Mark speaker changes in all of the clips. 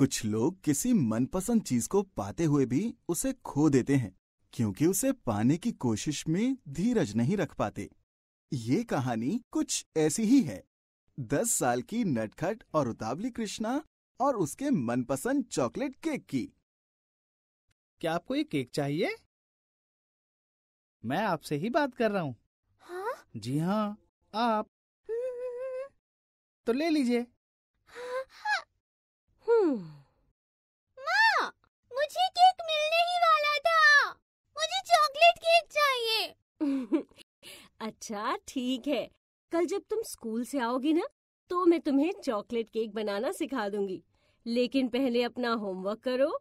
Speaker 1: कुछ लोग किसी मनपसंद चीज को पाते हुए भी उसे खो देते हैं क्योंकि उसे पाने की कोशिश में धीरज नहीं रख पाते ये कहानी कुछ ऐसी ही है दस साल की नटखट और उतावली कृष्णा और उसके मनपसंद चॉकलेट केक की
Speaker 2: क्या आपको ये केक चाहिए
Speaker 3: मैं आपसे ही बात कर रहा हूँ हाँ? जी हाँ आप हम्म। तो ले लीजिए हाँ, माँ
Speaker 2: मुझे केक मिलने ही वाला था मुझे
Speaker 4: चॉकलेट केक चाहिए अच्छा ठीक है कल जब तुम स्कूल से आओगी ना तो मैं तुम्हें चॉकलेट केक बनाना सिखा दूंगी लेकिन पहले अपना होमवर्क करो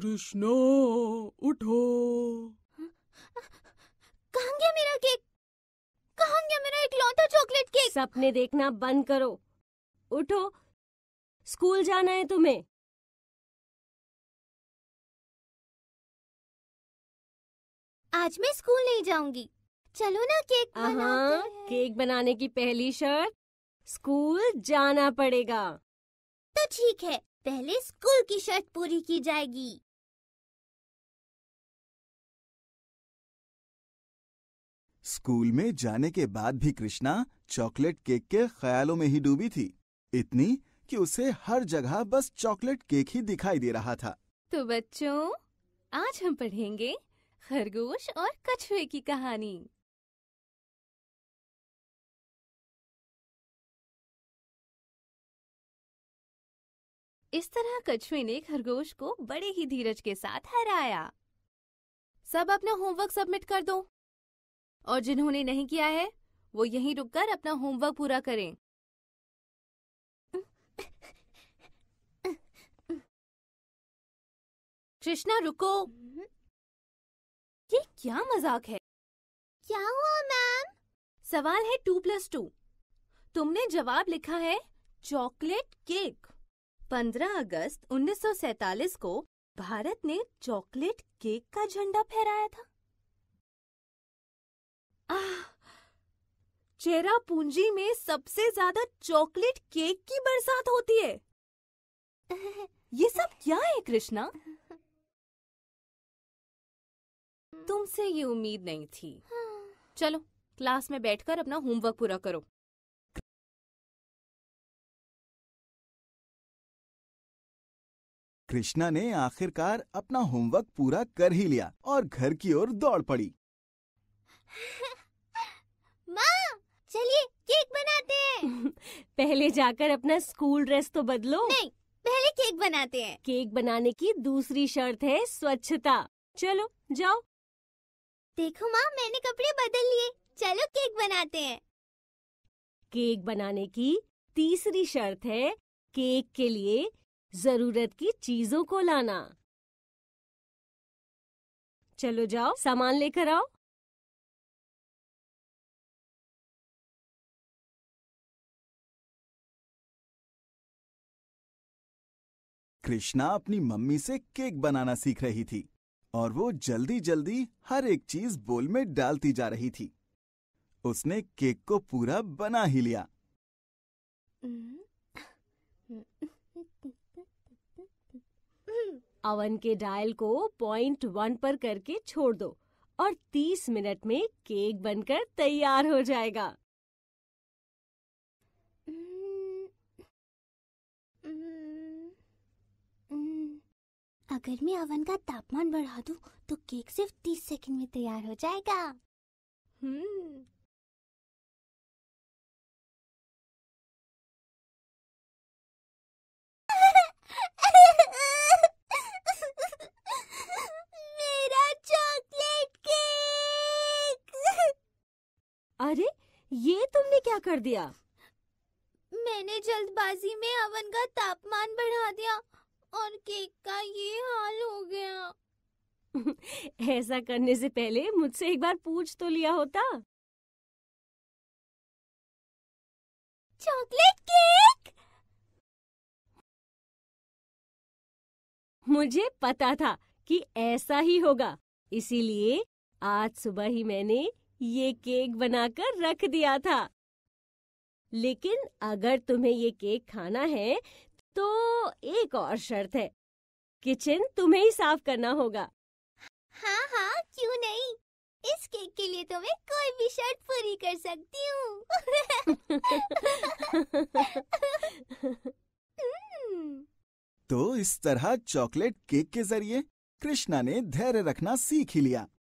Speaker 3: कृष्णो उठो
Speaker 2: कहाँ गया मेरा केक कहाँ गया मेरा इकलौता चॉकलेट केक
Speaker 4: सपने देखना बंद करो उठो स्कूल जाना है तुम्हें आज मैं स्कूल नहीं जाऊंगी चलो ना केक हाँ केक बनाने की पहली शर्त स्कूल जाना पड़ेगा तो ठीक है
Speaker 3: पहले स्कूल की शर्त पूरी की जाएगी
Speaker 1: स्कूल में जाने के बाद भी कृष्णा चॉकलेट केक के ख्यालों में ही डूबी थी इतनी कि उसे हर जगह बस चॉकलेट केक ही दिखाई दे रहा था
Speaker 2: तो बच्चों आज हम पढ़ेंगे खरगोश और कछुए की कहानी इस तरह कछुए ने खरगोश को बड़े ही धीरज के साथ हराया सब अपना होमवर्क सबमिट कर दो और जिन्होंने नहीं किया है वो यहीं रुककर अपना होमवर्क पूरा करें
Speaker 3: कृष्णा रुको
Speaker 2: ये क्या मजाक है क्या हुआ मैम सवाल है टू प्लस टू तुमने जवाब लिखा है चॉकलेट केक 15 अगस्त 1947 को भारत ने चॉकलेट केक का झंडा फहराया था चेरा पूंजी में सबसे ज्यादा चॉकलेट केक की बरसात होती है ये सब क्या है कृष्णा तुमसे ये उम्मीद नहीं थी हाँ। चलो क्लास में बैठकर अपना होमवर्क पूरा
Speaker 3: करो
Speaker 1: कृष्णा ने आखिरकार अपना होमवर्क पूरा कर ही लिया और घर की ओर दौड़ पड़ी
Speaker 4: माँ चलिए केक बनाते हैं पहले जाकर अपना स्कूल ड्रेस तो बदलो नहीं पहले केक बनाते हैं केक बनाने की दूसरी शर्त है स्वच्छता चलो जाओ देखो माँ मैंने कपड़े बदल लिए चलो केक बनाते हैं केक बनाने की तीसरी शर्त है केक के लिए जरूरत की चीजों को लाना चलो
Speaker 3: जाओ सामान लेकर आओ
Speaker 1: कृष्णा अपनी मम्मी से केक बनाना सीख रही थी और वो जल्दी जल्दी हर एक चीज बोल में डालती जा रही थी उसने केक को पूरा बना ही लिया
Speaker 4: अवन के डायल को पॉइंट वन पर करके छोड़ दो और तीस मिनट में केक बनकर तैयार हो जाएगा
Speaker 3: अगर मैं अवन का तापमान बढ़ा दूं तो केक सिर्फ तीस सेकंड में तैयार हो जाएगा हम्म
Speaker 4: अरे ये तुमने क्या कर दिया
Speaker 2: मैंने जल्दबाजी में अवन का तापमान बढ़ा दिया और केक का ये हाल हो गया
Speaker 4: ऐसा करने से पहले मुझसे एक बार पूछ तो लिया होता
Speaker 3: चॉकलेट केक
Speaker 4: मुझे पता था कि ऐसा ही होगा इसीलिए आज सुबह ही मैंने ये केक बनाकर रख दिया था लेकिन अगर तुम्हें ये केक खाना है तो एक और शर्त है किचन तुम्हें ही साफ करना होगा
Speaker 2: हाँ हाँ क्यों नहीं इस केक के लिए तो मैं कोई भी शर्त पूरी कर सकती
Speaker 1: हूँ हम्म। तो इस तरह चॉकलेट केक के जरिए कृष्णा ने धैर्य रखना सीख ही लिया